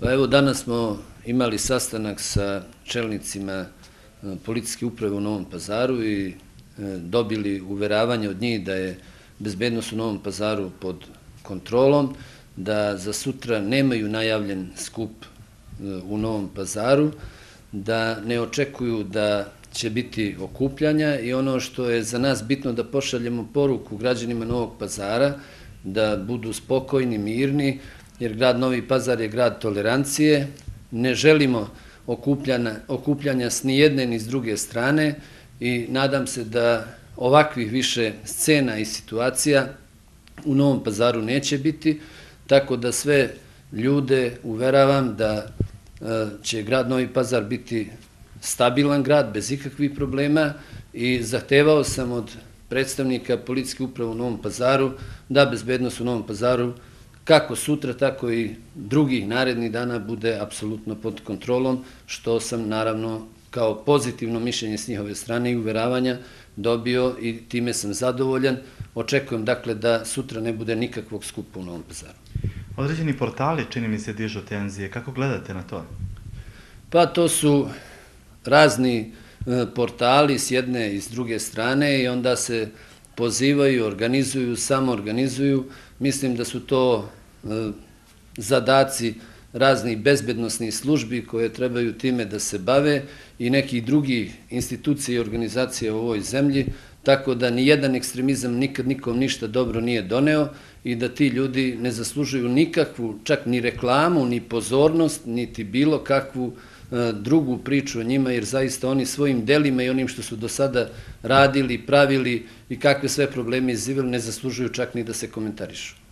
Pa evo danas smo imali sastanak sa čelnicima e, policijske uprave u Novom pazaru i e, dobili uveravanje od njih da je bezbednost u Novom pazaru pod kontrolom, da za sutra nemaju najavljen skup e, u Novom pazaru, da ne očekuju da će biti okupljanja i ono što je za nas bitno da pošaljemo poruku građanima Novog pazara da budu spokojni, mirni, da budu spokojni, jer grad Novi Pazar je grad tolerancije, ne želimo okupljanja s nijedne ni s druge strane i nadam se da ovakvih više scena i situacija u Novom Pazaru neće biti, tako da sve ljude uveravam da e, će grad Novi Pazar biti stabilan grad bez ikakvih problema i zahtevao sam od predstavnika politiske uprave u Novom Pazaru da bezbednost u Novom Pazaru neće biti kako sutra, tako i drugih narednih dana bude apsolutno pod kontrolom, što sam naravno kao pozitivno mišljenje s njihove strane i uveravanja dobio i time sam zadovoljan. Očekujem dakle da sutra ne bude nikakvog skupa u Novom pazaru. Određeni portali čini mi se dižu tenzije. Kako gledate na to? Pa to su razni e, portali s jedne i s druge strane i onda se pozivaju, organizuju, samoorganizuju. Mislim da su to e, zadaci raznih bezbednostnih službi koje trebaju time da se bave i nekih drugih institucije i organizacije u ovoj zemlji, tako da ni jedan ekstremizam nikad nikom ništa dobro nije doneo i da ti ljudi ne zaslužuju nikakvu, čak ni reklamu, ni pozornost, niti bilo kakvu reklamu E, drugu priču o njima, jer zaista oni svojim delima i onim što su do sada radili, pravili i kakve sve probleme izzivili, ne zaslužuju čak ni da se komentarišu.